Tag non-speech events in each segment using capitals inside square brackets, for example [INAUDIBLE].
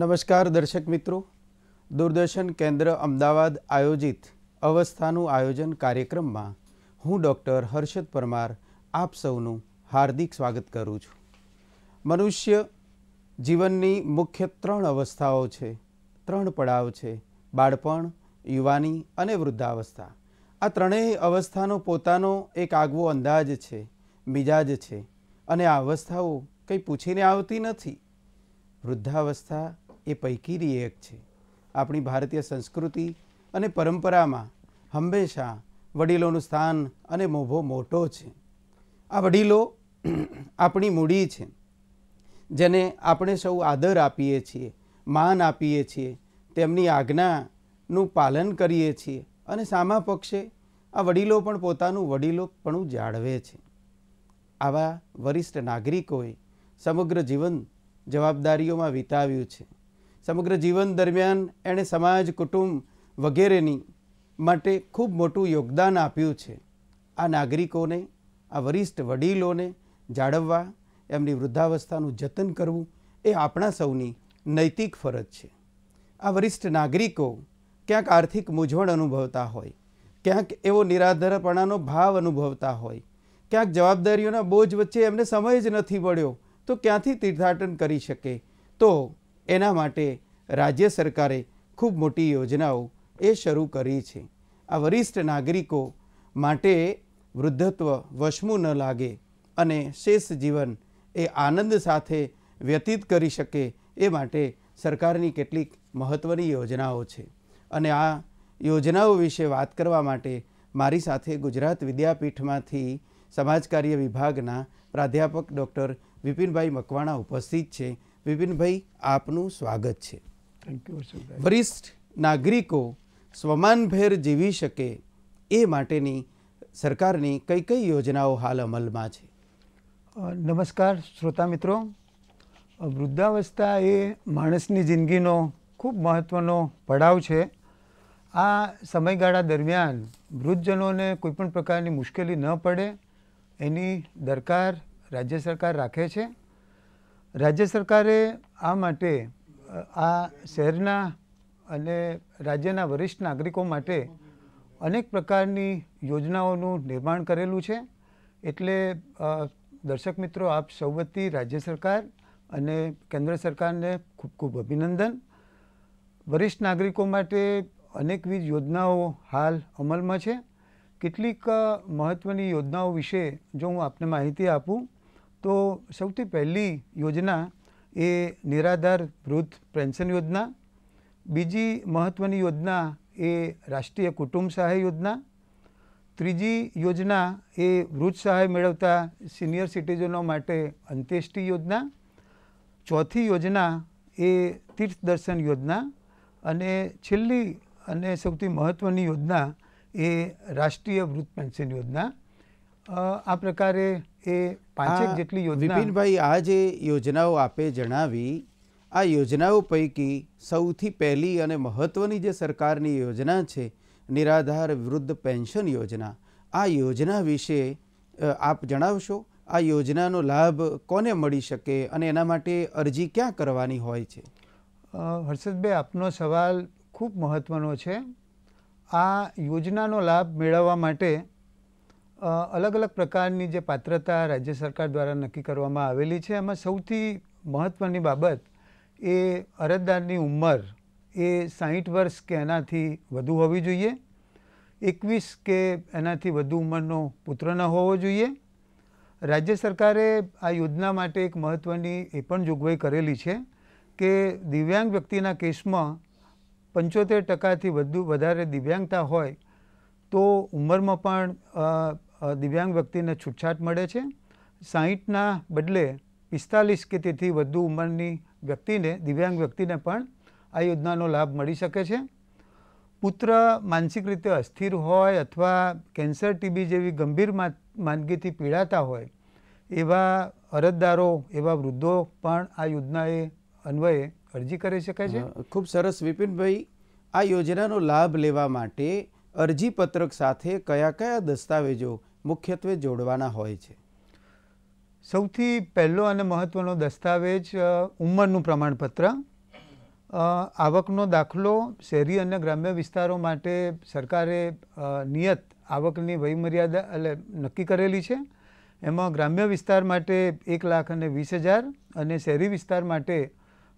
નમસ્કાર દર્શક મિત્રો દૂરદર્શન કેન્દ્ર અમદાવાદ આયોજિત અવસ્થાનું આયોજન કાર્યક્રમમાં હું ડૉક્ટર હર્ષદ પરમાર આપ સૌનું હાર્દિક સ્વાગત કરું છું મનુષ્ય જીવનની મુખ્ય ત્રણ અવસ્થાઓ છે ત્રણ પડાવ છે બાળપણ યુવાની અને વૃદ્ધાવસ્થા આ ત્રણેય અવસ્થાનો પોતાનો એક આગવો અંદાજ છે મિજાજ છે અને આ અવસ્થાઓ કંઈ પૂછીને આવતી નથી વૃદ્ધાવસ્થા એ પૈકીની એક છે આપણી ભારતીય સંસ્કૃતિ અને પરંપરામાં હંમેશા વડીલોનું સ્થાન અને મોભો મોટો છે આ વડીલો [CLEARS THROAT] આપણી મૂડી છે જેને આપણે સૌ આદર આપીએ છીએ માન આપીએ છીએ તેમની આજ્ઞાનું પાલન કરીએ છીએ અને સામા પક્ષે આ વડીલો પણ પોતાનું વડીલોપણું જાળવે છે આવા વરિષ્ઠ નાગરિકોએ સમગ્ર જીવન જવાબદારીઓમાં વિતાવ્યું છે સમગ્ર જીવન દરમિયાન એણે સમાજ કુટુંબ વગેરેની માટે ખૂબ મોટું યોગદાન આપ્યું છે આ નાગરિકોને આ વરિષ્ઠ વડીલોને જાળવવા એમની વૃદ્ધાવસ્થાનું જતન કરવું એ આપણા સૌની નૈતિક ફરજ છે આ વરિષ્ઠ નાગરિકો ક્યાંક આર્થિક મૂંઝવણ અનુભવતા હોય ક્યાંક એવો નિરાધારપણાનો ભાવ અનુભવતા હોય ક્યાંક જવાબદારીઓના બોજ વચ્ચે એમને સમય જ નથી મળ્યો તો ક્યાંથી તીર્થાટન કરી શકે તો એના માટે રાજ્ય સરકારે ખૂબ મોટી યોજનાઓ એ શરૂ કરી છે આ વરિષ્ઠ નાગરિકો માટે વૃદ્ધત્વ વશમું ન લાગે અને શેષ જીવન એ આનંદ સાથે વ્યતીત કરી શકે એ માટે સરકારની કેટલીક મહત્ત્વની યોજનાઓ છે અને આ યોજનાઓ વિશે વાત કરવા માટે મારી સાથે ગુજરાત વિદ્યાપીઠમાંથી સમાજ કાર્ય વિભાગના પ્રાધ્યાપક ડૉક્ટર વિપિનભાઈ મકવાણા ઉપસ્થિત છે વિપિનભાઈ આપનું સ્વાગત છે વરિષ્ઠ નાગરિકો સ્વમાનભેર જીવી શકે એ માટેની સરકારની કઈ કઈ યોજનાઓ હાલ અમલમાં છે નમસ્કાર શ્રોતા મિત્રો વૃદ્ધાવસ્થા એ માણસની જિંદગીનો ખૂબ મહત્ત્વનો પડાવ છે આ સમયગાળા દરમિયાન વૃદ્ધજનોને કોઈપણ પ્રકારની મુશ્કેલી ન પડે એની દરકાર રાજ્ય સરકાર રાખે છે રાજ્ય સરકારે આ માટે આ શહેરના અને રાજ્યના વરિષ્ઠ નાગરિકો માટે અનેક પ્રકારની યોજનાઓનું નિર્માણ કરેલું છે એટલે દર્શક મિત્રો આપ સૌ રાજ્ય સરકાર અને કેન્દ્ર સરકારને ખૂબ ખૂબ અભિનંદન વરિષ્ઠ નાગરિકો માટે અનેકવિધ યોજનાઓ હાલ અમલમાં છે કેટલીક મહત્ત્વની યોજનાઓ વિશે જો હું આપને માહિતી આપું તો સૌથી પહેલી યોજના એ નિરાધાર વૃદ્ધ પેન્શન યોજના બીજી મહત્ત્વની યોજના એ રાષ્ટ્રીય કુટુંબ સહાય યોજના ત્રીજી યોજના એ વૃદ્ધ સહાય મેળવતા સિનિયર સિટીઝનો માટે અંત્યેષ્ટિ યોજના ચોથી યોજના એ તીર્થદર્શન યોજના અને છેલ્લી અને સૌથી મહત્ત્વની યોજના એ રાષ્ટ્રીય વૃદ્ધ પેન્શન યોજના આ પ્રકારે એ પાંચેક જેટલી યોજના વિપિનભાઈ આ જે યોજનાઓ આપે જણાવી આ યોજનાઓ પૈકી સૌથી પહેલી અને મહત્વની જે સરકારની યોજના છે નિરાધાર વૃદ્ધ પેન્શન યોજના આ યોજના વિશે આપ જણાવશો આ યોજનાનો લાભ કોને મળી શકે અને એના માટે અરજી ક્યાં કરવાની હોય છે હર્ષદભાઈ આપનો સવાલ ખૂબ મહત્વનો છે આ યોજનાનો લાભ મેળવવા માટે અલગ અલગ પ્રકારની જે પાત્રતા રાજ્ય સરકાર દ્વારા નક્કી કરવામાં આવેલી છે એમાં સૌથી મહત્ત્વની બાબત એ અરજદારની ઉંમર એ સાહીઠ વર્ષ કે એનાથી વધુ હોવી જોઈએ એકવીસ કે એનાથી વધુ ઉંમરનો પુત્ર ન હોવો જોઈએ રાજ્ય સરકારે આ યોજના માટે એક મહત્ત્વની એ પણ જોગવાઈ કરેલી છે કે દિવ્યાંગ વ્યક્તિના કેસમાં પંચોતેર ટકાથી વધુ વધારે દિવ્યાંગતા હોય તો ઉંમરમાં પણ દિવ્યાંગ વ્યક્તિને છૂટછાટ મળે છે સાહીઠના બદલે પિસ્તાલીસ કે તેથી વધુ ઉંમરની વ્યક્તિને દિવ્યાંગ વ્યક્તિને પણ આ યોજનાનો લાભ મળી શકે છે પુત્ર માનસિક રીતે અસ્થિર હોય અથવા કેન્સર ટીબી જેવી ગંભીર માંદગીથી પીડાતા હોય એવા અરજદારો એવા વૃદ્ધો પણ આ યોજનાએ અન્વયે અરજી કરી શકાય છે ખૂબ સરસ વિપિનભાઈ આ યોજનાનો લાભ લેવા માટે અરજી પત્રક સાથે કયા કયા દસ્તાવેજો મુખ્યત્વે જોડવાના હોય છે સૌથી પહેલો અને મહત્ત્વનો દસ્તાવેજ ઉંમરનું પ્રમાણપત્ર આવકનો દાખલો શહેરી અને ગ્રામ્ય વિસ્તારો માટે સરકારે નિયત આવકની વયમર્યાદા એટલે નક્કી કરેલી છે એમાં ગ્રામ્ય વિસ્તાર માટે એક લાખ અને વીસ હજાર અને શહેરી વિસ્તાર માટે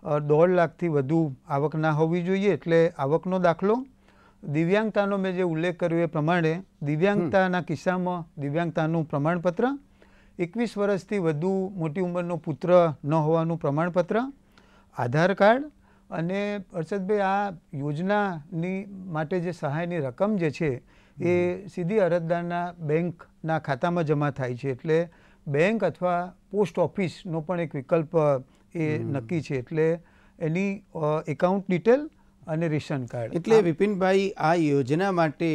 દોઢ લાખથી વધુ આવક ના હોવી જોઈએ એટલે આવકનો દાખલો દિવ્યાંગતાનો મેં જે ઉલ્લેખ કર્યો એ પ્રમાણે દિવ્યાંગતાના કિસ્સામાં દિવ્યાંગતાનું પ્રમાણપત્ર એકવીસ વર્ષથી વધુ મોટી ઉંમરનો પુત્ર ન હોવાનું પ્રમાણપત્ર આધાર કાર્ડ અને હર્ષદભાઈ આ યોજનાની માટે જે સહાયની રકમ જે છે એ સીધી અરજદારના બેંકના ખાતામાં જમા થાય છે એટલે બેંક અથવા પોસ્ટ ઓફિસનો પણ એક વિકલ્પ એ નક્કી છે એટલે એની એકાઉન્ટ ડિટેલ અને રેશન કાર્ડ એટલે વિપિનભાઈ આ યોજના માટે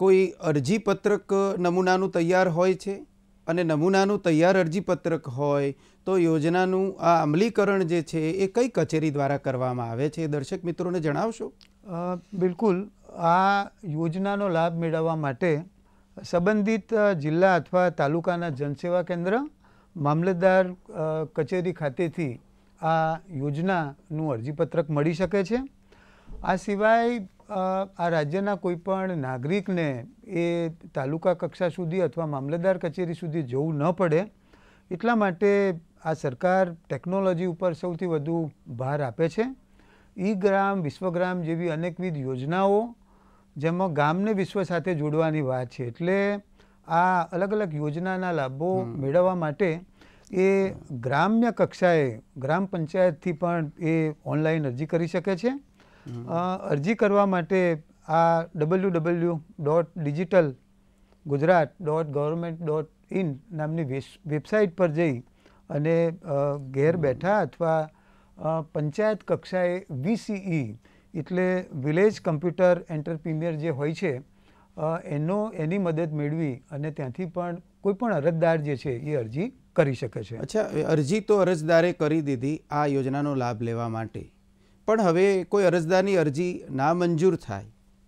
કોઈ અરજીપત્રક નમૂનાનું તૈયાર હોય છે અને નમૂનાનું તૈયાર અરજીપત્રક હોય તો યોજનાનું આ અમલીકરણ જે છે એ કઈ કચેરી દ્વારા કરવામાં આવે છે દર્શક મિત્રોને જણાવશો બિલકુલ આ યોજનાનો લાભ મેળવવા માટે સંબંધિત જિલ્લા અથવા તાલુકાના જનસેવા કેન્દ્ર મામલતદાર કચેરી ખાતેથી આ યોજનાનું અરજીપત્રક મળી શકે છે આ સિવાય આ રાજ્યના કોઈપણ નાગરિકને એ તાલુકા કક્ષા સુધી અથવા મામલતદાર કચેરી સુધી જવું ન પડે એટલા માટે આ સરકાર ટેકનોલોજી ઉપર સૌથી વધુ ભાર આપે છે ઈ ગ્રામ વિશ્વગ્રામ જેવી અનેકવિધ યોજનાઓ જેમાં ગામને વિશ્વ સાથે જોડવાની વાત છે એટલે આ અલગ અલગ યોજનાના લાભો મેળવવા માટે એ ગ્રામ્ય કક્ષાએ ગ્રામ પંચાયતથી પણ એ ઓનલાઈન અરજી કરી શકે છે અરજી કરવા માટે આ W W dot digital Gujarat dot government dot in નામની વેબસાઇટ પર જઈ અને ઘેર બેઠા અથવા પંચાયત કક્ષાએ વીસીઈ એટલે વિલેજ કમ્પ્યુટર એન્ટરપ્રિન્યર જે હોય છે એનો એની મદદ મેળવી અને ત્યાંથી પણ કોઈ પણ અરજદાર જે છે એ અરજી કરી શકે છે અચ્છા અરજી તો અરજદારે કરી દીધી આ યોજનાનો લાભ લેવા માટે પણ હવે કોઈ અરજદારની અરજી ના મંજૂર થાય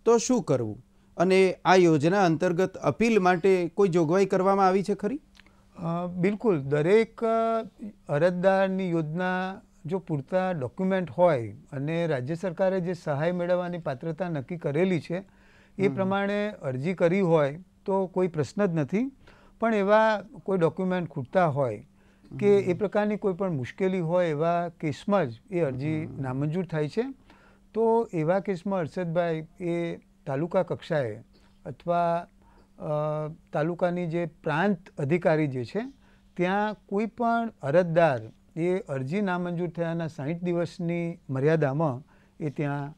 તો શું કરવું અને આ યોજના અંતર્ગત અપીલ માટે કોઈ જોગવાઈ કરવામાં આવી છે ખરી બિલકુલ દરેક અરજદારની યોજના જો પૂરતા ડોક્યુમેન્ટ હોય અને રાજ્ય સરકારે જે સહાય મેળવવાની પાત્રતા નક્કી કરેલી છે એ પ્રમાણે અરજી કરી હોય તો કોઈ પ્રશ્ન જ નથી પણ એવા કોઈ ડોક્યુમેન્ટ ખૂટતા હોય કે એ પ્રકારની કોઈ પણ મુશ્કેલી હોય એવા કેસમાં જ એ અરજી નામંજૂર થાય છે તો એવા કેસમાં હર્ષદભાઈ એ તાલુકા કક્ષાએ અથવા તાલુકાની જે પ્રાંત અધિકારી જે છે ત્યાં કોઈ પણ અરજદાર એ અરજી નામંજૂર થયાના સાઠ દિવસની મર્યાદામાં એ ત્યાં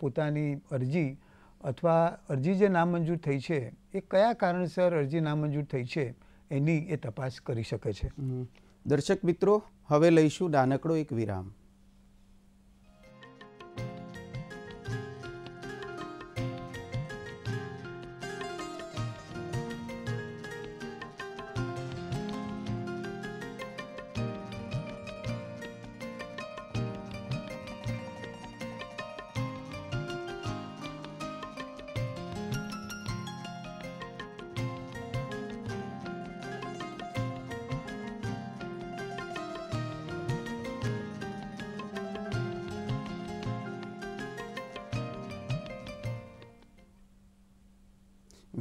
પોતાની અરજી અથવા અરજી જે નામંજૂર થઈ છે એ કયા કારણસર અરજી નામંજૂર થઈ છે એની એ તપાસ કરી શકે છે દર્શક મિત્રો હવે લઈશું નાનકડો એક વિરામ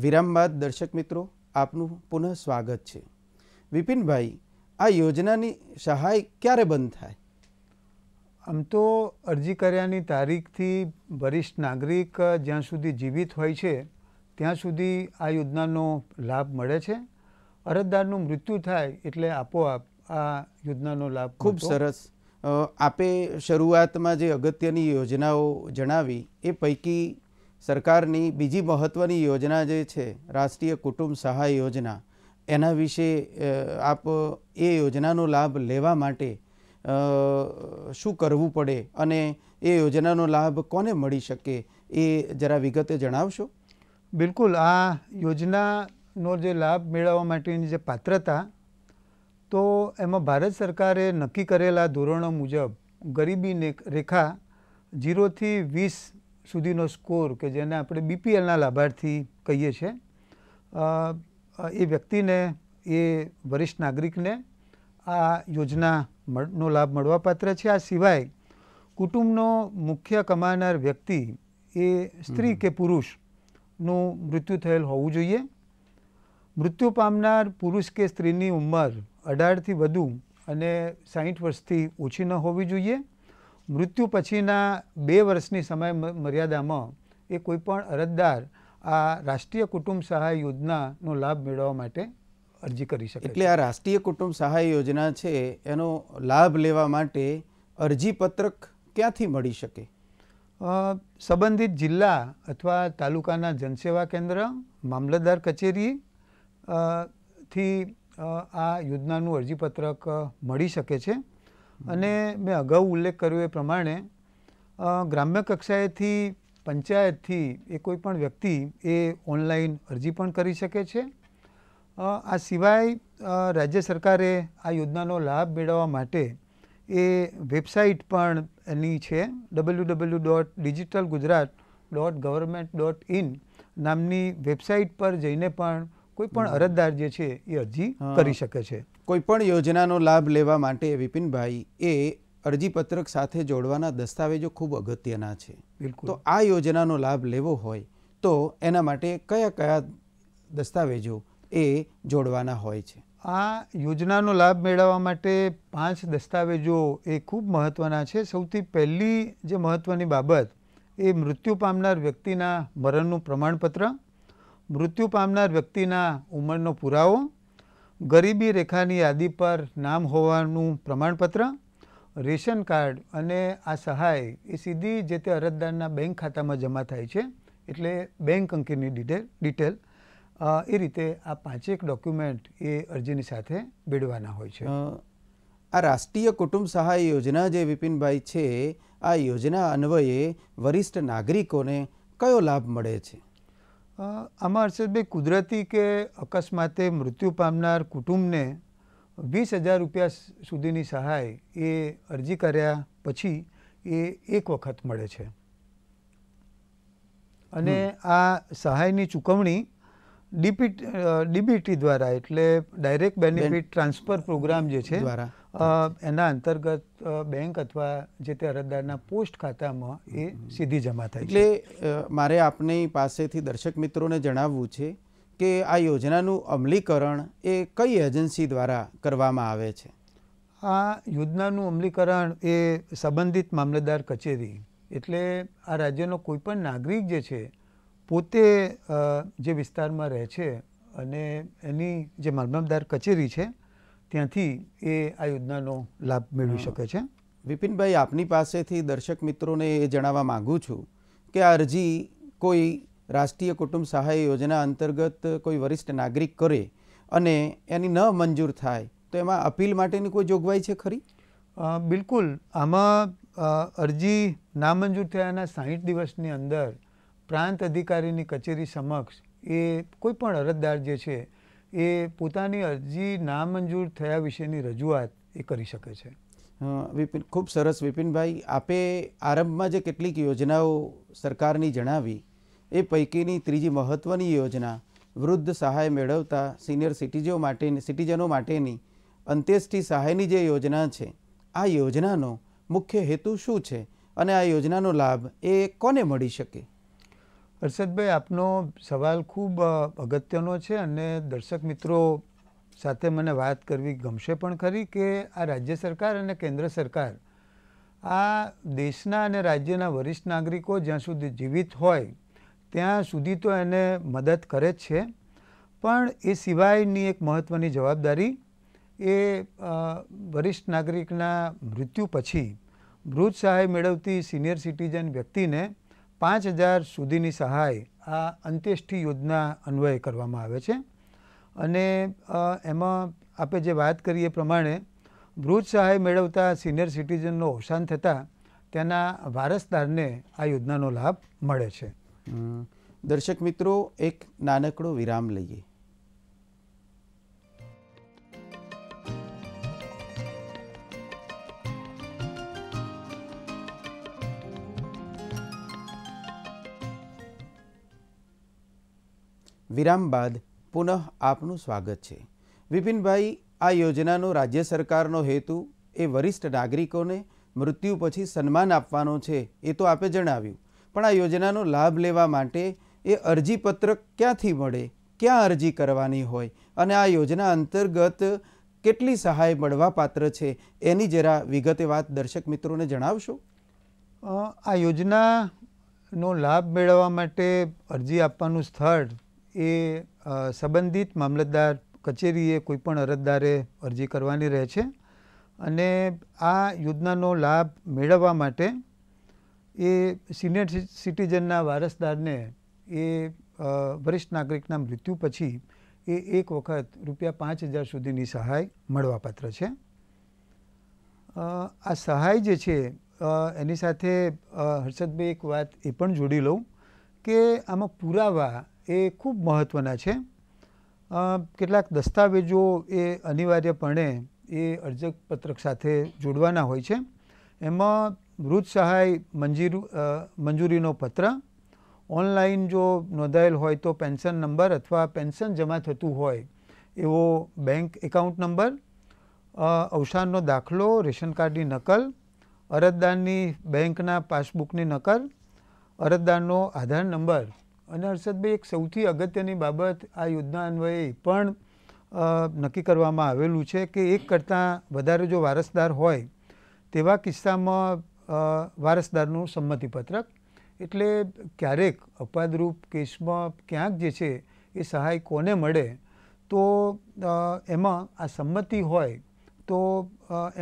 વિરામ બાદ દર્શક મિત્રો આપનું પુનઃ સ્વાગત છે વિપિનભાઈ આ યોજનાની સહાય ક્યારે બંધ થાય આમ તો અરજી કર્યાની તારીખથી વરિષ્ઠ નાગરિક જ્યાં સુધી જીવિત હોય છે ત્યાં સુધી આ યોજનાનો લાભ મળે છે અરજદારનું મૃત્યુ થાય એટલે આપોઆપ આ યોજનાનો લાભ ખૂબ સરસ આપે શરૂઆતમાં જે અગત્યની યોજનાઓ જણાવી એ પૈકી સરકારની બીજી મહત્ત્વની યોજના જે છે રાષ્ટ્રીય કુટુંબ સહાય યોજના એના વિશે આપ એ યોજનાનો લાભ લેવા માટે શું કરવું પડે અને એ યોજનાનો લાભ કોને મળી શકે એ જરા વિગતે જણાવશો બિલકુલ આ યોજનાનો જે લાભ મેળવવા માટેની જે પાત્રતા તો એમાં ભારત સરકારે નક્કી કરેલા ધોરણો મુજબ ગરીબી રેખા જીરોથી વીસ સુધીનો સ્કોર કે જેને આપણે બીપીએલના લાભાર્થી કહીએ છીએ એ વ્યક્તિને એ વરિષ્ઠ નાગરિકને આ યોજનાનો લાભ મળવાપાત્ર છે આ સિવાય કુટુંબનો મુખ્ય કમાનાર વ્યક્તિ એ સ્ત્રી કે પુરુષનું મૃત્યુ થયેલ હોવું જોઈએ મૃત્યુ પામનાર પુરુષ કે સ્ત્રીની ઉંમર અઢારથી વધુ અને સાહીઠ વર્ષથી ઓછી ન હોવી જોઈએ મૃત્યુ પછીના બે વર્ષની સમય મર્યાદામાં એ કોઈપણ અરજદાર આ રાષ્ટ્રીય કુટુંબ સહાય યોજનાનો લાભ મેળવવા માટે અરજી કરી શકે એટલે આ રાષ્ટ્રીય કુટુંબ સહાય યોજના છે એનો લાભ લેવા માટે અરજીપત્રક ક્યાંથી મળી શકે સંબંધિત જિલ્લા અથવા તાલુકાના જનસેવા કેન્દ્ર મામલતદાર કચેરી થી આ યોજનાનું અરજીપત્રક મળી શકે છે અને મેં અગાઉ ઉલ્લેખ કર્યો એ પ્રમાણે ગ્રામ્ય કક્ષાએથી પંચાયતથી એ કોઈ પણ વ્યક્તિ એ ઓનલાઈન અરજી પણ કરી શકે છે આ સિવાય રાજ્ય સરકારે આ યોજનાનો લાભ મેળવવા માટે એ વેબસાઇટ પણ એની છે W W dot digital Gujarat dot government dot in નામની વેબસાઇટ પર જઈને પણ કોઈ પણ અરજદાર જે છે એ અરજી કરી શકે છે કોઈ પણ યોજનાનો લાભ લેવા માટે વિપિનભાઈ એ અરજીપત્રક સાથે જોડવાના દસ્તાવેજો ખૂબ અગત્યના છે તો આ યોજનાનો લાભ લેવો હોય તો એના માટે કયા કયા દસ્તાવેજો એ જોડવાના હોય છે આ યોજનાનો લાભ મેળવવા માટે પાંચ દસ્તાવેજો એ ખૂબ મહત્વના છે સૌથી પહેલી જે મહત્ત્વની બાબત એ મૃત્યુ પામનાર વ્યક્તિના મરણનું પ્રમાણપત્ર મૃત્યુ પામનાર વ્યક્તિના ઉંમરનો પુરાવો ગરીબી રેખાની યાદી પર નામ હોવાનું પ્રમાણપત્ર રેશન કાર્ડ અને આ સહાય એ સીધી જે તે અરજદારના બેંક ખાતામાં જમા થાય છે એટલે બેંક અંકેની ડિટેલ ડિટેલ એ રીતે આ પાંચેક ડોક્યુમેન્ટ એ અરજીની સાથે બેડવાના હોય છે આ રાષ્ટ્રીય કુટુંબ સહાય યોજના જે વિપિનભાઈ છે આ યોજના અન્વયે વરિષ્ઠ નાગરિકોને કયો લાભ મળે છે આમાં હર્ષદભાઈ કુદરતી કે અકસ્માતે મૃત્યુ પામનાર કુટુંબને વીસ હજાર રૂપિયા સુધીની સહાય એ અરજી કર્યા પછી એ એક વખત મળે છે અને આ સહાયની ચૂકવણી ડીબીટી દ્વારા એટલે ડાયરેક્ટ બેનિફિટ ટ્રાન્સફર પ્રોગ્રામ જે છે દ્વારા એના અંતર્ગત બેંક અથવા જે તે અરજદારના પોસ્ટ ખાતામાં એ સીધી જમા થાય એટલે મારે આપની પાસેથી દર્શક મિત્રોને જણાવવું છે કે આ યોજનાનું અમલીકરણ એ કઈ એજન્સી દ્વારા કરવામાં આવે છે આ યોજનાનું અમલીકરણ એ સંબંધિત મામલતદાર કચેરી એટલે આ રાજ્યનો કોઈપણ નાગરિક જે છે પોતે જે વિસ્તારમાં રહે છે અને એની જે મામલતદાર કચેરી છે ત્યાંથી એ આ યોજનાનો લાભ મેળવી શકે છે વિપિનભાઈ આપની પાસેથી દર્શક મિત્રોને એ જણાવવા માગું છું કે આ અરજી કોઈ રાષ્ટ્રીય કુટુંબ સહાય યોજના અંતર્ગત કોઈ વરિષ્ઠ નાગરિક કરે અને એની ન મંજૂર થાય તો એમાં અપીલ માટેની કોઈ જોગવાઈ છે ખરી બિલકુલ આમાં અરજી નામંજૂર થયાના સાહીઠ દિવસની અંદર પ્રાંત અધિકારીની કચેરી સમક્ષ એ કોઈપણ અરજદાર જે છે એ પોતાની અરજી નામંજૂર થયા વિશેની રજૂઆત એ કરી શકે છે વિપિન ખૂબ સરસ વિપિનભાઈ આપે આરંભમાં જે કેટલીક યોજનાઓ સરકારની જણાવી એ પૈકીની ત્રીજી મહત્ત્વની યોજના વૃદ્ધ સહાય મેળવતા સિનિયર સિટીઝો માટેની સિટીઝનો માટેની અંત્યેષ્ટિ સહાયની જે યોજના છે આ યોજનાનો મુખ્ય હેતુ શું છે અને આ યોજનાનો લાભ એ કોને મળી શકે હર્ષદભાઈ આપનો સવાલ ખૂબ અગત્યનો છે અને દર્શક મિત્રો સાથે મને વાત કરવી ગમશે પણ ખરી કે આ રાજ્ય સરકાર અને કેન્દ્ર સરકાર આ દેશના અને રાજ્યના વરિષ્ઠ નાગરિકો જ્યાં સુધી જીવિત હોય ત્યાં સુધી તો એને મદદ કરે જ છે પણ એ સિવાયની એક મહત્ત્વની જવાબદારી એ વરિષ્ઠ નાગરિકના મૃત્યુ પછી મૃત સહાય મેળવતી સિનિયર સિટીઝન વ્યક્તિને પાંચ હજાર સુધીની સહાય આ અંત્યેષ્ઠી યોજના અન્વયે કરવામાં આવે છે અને એમાં આપણે જે વાત કરીએ પ્રમાણે વૃદ્ધ સહાય મેળવતા સિનિયર સિટીઝનનો અવસાન થતાં તેના વારસદારને આ યોજનાનો લાભ મળે છે દર્શક મિત્રો એક નાનકડો વિરામ લઈએ વિરામ બાદ પુનઃ આપનું સ્વાગત છે વિપિનભાઈ આ યોજનાનો રાજ્ય સરકારનો હેતુ એ વરિષ્ઠ નાગરિકોને મૃત્યુ પછી સન્માન આપવાનો છે એ તો આપે જણાવ્યું પણ આ યોજનાનો લાભ લેવા માટે એ અરજીપત્ર ક્યાંથી મળે ક્યાં અરજી કરવાની હોય અને આ યોજના અંતર્ગત કેટલી સહાય મળવાપાત્ર છે એની જરા વિગતે વાત દર્શક મિત્રોને જણાવશો આ યોજનાનો લાભ મેળવવા માટે અરજી આપવાનું સ્થળ એ સંબંધિત મામલતદાર કચેરીએ કોઈપણ અરજદારે અરજી કરવાની રહે છે અને આ યોજનાનો લાભ મેળવવા માટે એ સિનિયર સિટીઝનના વારસદારને એ વરિષ્ઠ નાગરિકના મૃત્યુ પછી એ એક વખત રૂપિયા પાંચ હજાર સુધીની સહાય મળવાપાત્ર છે આ સહાય જે છે એની સાથે હર્ષદભાઈ એક વાત એ પણ જોડી લઉં કે આમાં પુરાવા એ ખૂબ મહત્ત્વના છે કેટલાક દસ્તાવેજો એ અનિવાર્યપણે એ અરજપત્રક સાથે જોડવાના હોય છે એમાં વૃદ્ધ સહાય મંજીર મંજૂરીનો પત્ર ઓનલાઈન જો નોંધાયેલ હોય તો પેન્શન નંબર અથવા પેન્શન જમા થતું હોય એવો બેંક એકાઉન્ટ નંબર અવસાનનો દાખલો રેશન કાર્ડની નકલ અરજદારની બેંકના પાસબુકની નકલ અરજદારનો આધાર નંબર અને હર્ષદભાઈ એક સૌથી અગત્યની બાબત આ યોજના અન્વયે પણ નક્કી કરવામાં આવેલું છે કે એક કરતાં વધારે જો વારસદાર હોય તેવા કિસ્સામાં વારસદારનું સંમતિપત્રક એટલે ક્યારેક અપવાદરૂપ કેસમાં ક્યાંક જે છે એ સહાય કોને મળે તો એમાં આ સંમતિ હોય તો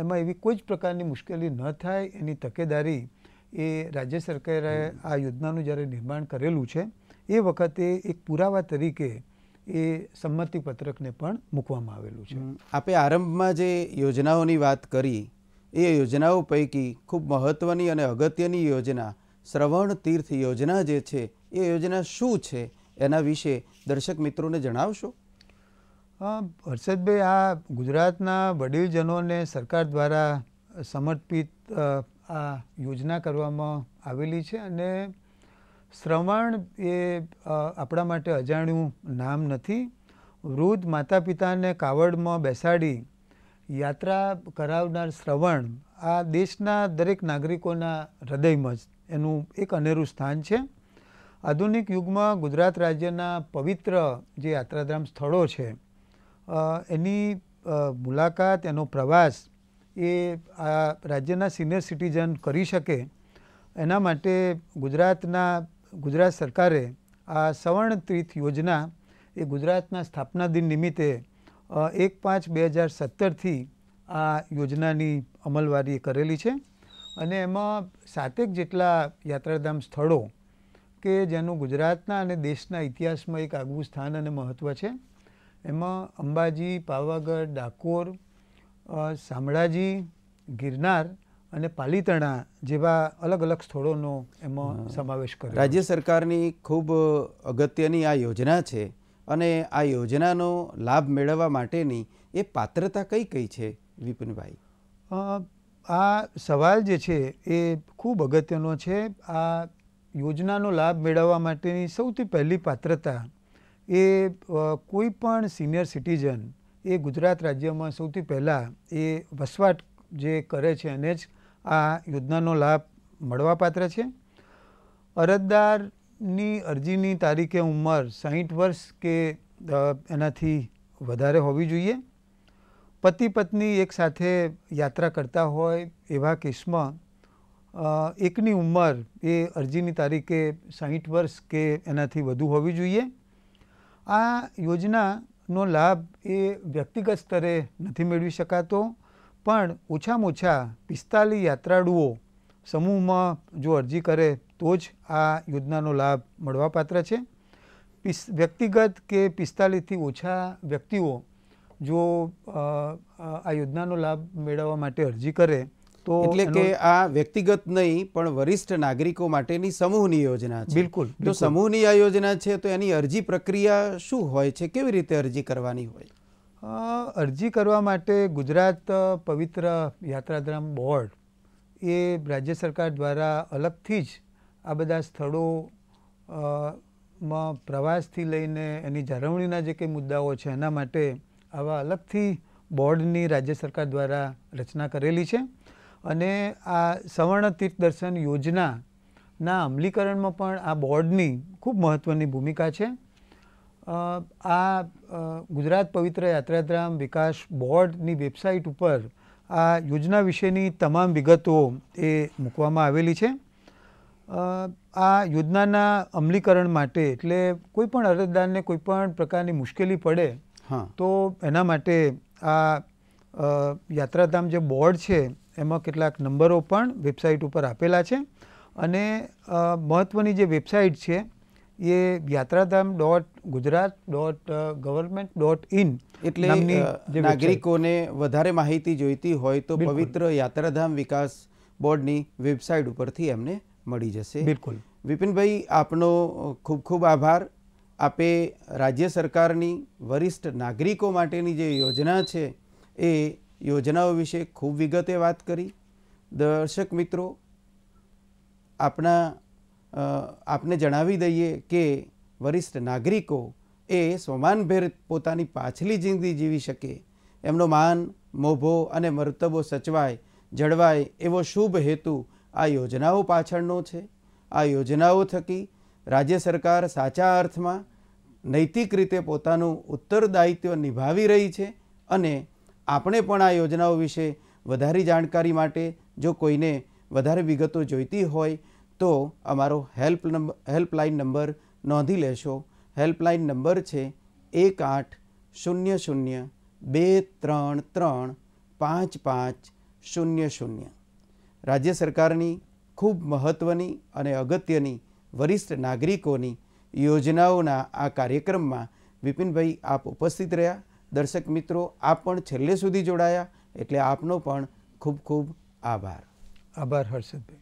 એમાં એવી કોઈ જ પ્રકારની મુશ્કેલી ન થાય એની તકેદારી એ રાજ્ય સરકારે આ યોજનાનું જ્યારે નિર્માણ કરેલું છે એ વખતે એક પુરાવા તરીકે એ સંમતિ પત્રકને પણ મૂકવામાં આવેલું છે આપે આરંભમાં જે યોજનાઓની વાત કરી એ યોજનાઓ પૈકી ખૂબ મહત્ત્વની અને અગત્યની યોજના શ્રવણ તીર્થ યોજના જે છે એ યોજના શું છે એના વિશે દર્શક મિત્રોને જણાવશો હર્ષદભાઈ આ ગુજરાતના વડીલજનોને સરકાર દ્વારા સમર્પિત આ યોજના કરવામાં આવેલી છે અને શ્રવણ એ આપણા માટે અજાણ્યું નામ નથી વૃદ્ધ માતા પિતાને કાવડમાં બેસાડી યાત્રા કરાવનાર શ્રવણ આ દેશના દરેક નાગરિકોના હૃદયમાં જ એનું એક અનેરું સ્થાન છે આધુનિક યુગમાં ગુજરાત રાજ્યના પવિત્ર જે યાત્રાધામ સ્થળો છે એની મુલાકાત એનો પ્રવાસ એ આ રાજ્યના સિનિયર સિટીઝન કરી શકે એના માટે ગુજરાતના ગુજરાત સરકારે આ સવર્ણ તીર્થ યોજના એ ગુજરાતના સ્થાપના દિન નિમિત્તે એક પાંચ બે હજાર સત્તરથી આ યોજનાની અમલવારી કરેલી છે અને એમાં સાતેક જેટલા યાત્રાધામ સ્થળો કે જેનું ગુજરાતના અને દેશના ઇતિહાસમાં એક આગવું સ્થાન અને મહત્ત્વ છે એમાં અંબાજી પાવાગઢ ડાકોર શામળાજી ગિરનાર અને પાલીતાણા જેવા અલગ અલગ સ્થળોનો એમાં સમાવેશ કર્યો રાજ્ય સરકારની ખૂબ અગત્યની આ યોજના છે અને આ યોજનાનો લાભ મેળવવા માટેની એ પાત્રતા કઈ કઈ છે વિપિનભાઈ આ સવાલ જે છે એ ખૂબ અગત્યનો છે આ યોજનાનો લાભ મેળવવા માટેની સૌથી પહેલી પાત્રતા એ કોઈ પણ સિનિયર સિટીઝન એ ગુજરાત રાજ્યમાં સૌથી પહેલાં એ વસવાટ જે કરે છે એને જ આ યોજનાનો લાભ મળવાપાત્ર છે અરજદારની અરજીની તારીખે ઉંમર સાહીઠ વર્ષ કે એનાથી વધારે હોવી જોઈએ પતિ પત્ની એકસાથે યાત્રા કરતા હોય એવા કેસમાં એકની ઉંમર એ અરજીની તારીખે સાહીઠ વર્ષ કે એનાથી વધુ હોવી જોઈએ આ યોજનાનો લાભ એ વ્યક્તિગત સ્તરે નથી મેળવી શકાતો પણ ઓછામાં ઓછા પિસ્તાલીસ યાત્રાળુઓ સમૂહમાં જો અરજી કરે તો જ આ યોજનાનો લાભ મળવાપાત્ર છે પિસ વ્યક્તિગત કે પિસ્તાલીસથી ઓછા વ્યક્તિઓ જો આ યોજનાનો લાભ મેળવવા માટે અરજી કરે તો એટલે કે આ વ્યક્તિગત નહીં પણ વરિષ્ઠ નાગરિકો માટેની સમૂહની યોજના છે બિલકુલ જો સમૂહની આ યોજના છે તો એની અરજી પ્રક્રિયા શું હોય છે કેવી રીતે અરજી કરવાની હોય અરજી કરવા માટે ગુજરાત પવિત્ર યાત્રાધામ બોર્ડ એ રાજ્ય સરકાર દ્વારા અલગથી જ આ બધા સ્થળો માં પ્રવાસથી લઈને એની જાળવણીના જે કંઈ મુદ્દાઓ છે એના માટે આવા અલગથી બોર્ડની રાજ્ય સરકાર દ્વારા રચના કરેલી છે અને આ સવર્ણ તીર્થ દર્શન યોજનાના અમલીકરણમાં પણ આ બોર્ડની ખૂબ મહત્ત્વની ભૂમિકા છે આ ગુજરાત પવિત્ર યાત્રાધામ વિકાસ બોર્ડની વેબસાઇટ ઉપર આ યોજના વિશેની તમામ વિગતો એ મૂકવામાં આવેલી છે આ યોજનાના અમલીકરણ માટે એટલે કોઈપણ અરજદારને કોઈપણ પ્રકારની મુશ્કેલી પડે તો એના માટે આ યાત્રાધામ જે બોર્ડ છે એમાં કેટલાક નંબરો પણ વેબસાઇટ ઉપર આપેલા છે અને મહત્ત્વની જે વેબસાઇટ છે એ Yatradham dot Gujarat dot government dot in એટલે નાગરિકોને વધારે માહિતી જોઈતી હોય તો પવિત્ર યાત્રાધામ વિકાસ બોર્ડની વેબસાઇટ ઉપરથી એમને મળી જશે બિલકુલ વિપિનભાઈ આપનો ખૂબ ખૂબ આભાર આપે રાજ્ય સરકારની વરિષ્ઠ નાગરિકો માટેની જે યોજના છે એ યોજનાઓ વિશે ખૂબ વિગતે વાત કરી દર્શક મિત્રો આપણા આપને જણાવી દઈએ કે વરિષ્ઠ નાગરિકો એ સ્વમાનભેર પોતાની પાછલી જિંદગી જીવી શકે એમનો માન મોભો અને મરતબો સચવાય જળવાય એવો શુભ હેતુ આ યોજનાઓ પાછળનો છે આ યોજનાઓ થકી રાજ્ય સરકાર સાચા અર્થમાં નૈતિક રીતે પોતાનું ઉત્તરદાયિત્વ નિભાવી રહી છે અને આપણે પણ આ યોજનાઓ વિશે વધારે જાણકારી માટે જો કોઈને વધારે વિગતો જોઈતી હોય તો અમારો હેલ્પ નંબર હેલ્પલાઇન નંબર નોંધી લેશો હેલ્પલાઇન નંબર છે એક આઠ શૂન્ય શૂન્ય બે ત્રણ ત્રણ પાંચ પાંચ શૂન્ય શૂન્ય રાજ્ય સરકારની ખૂબ મહત્ત્વની અને અગત્યની વરિષ્ઠ નાગરિકોની યોજનાઓના આ કાર્યક્રમમાં વિપિનભાઈ આપ ઉપસ્થિત રહ્યા દર્શક મિત્રો આપ પણ છેલ્લે સુધી જોડાયા એટલે આપનો પણ ખૂબ ખૂબ આભાર આભાર હર્ષદભાઈ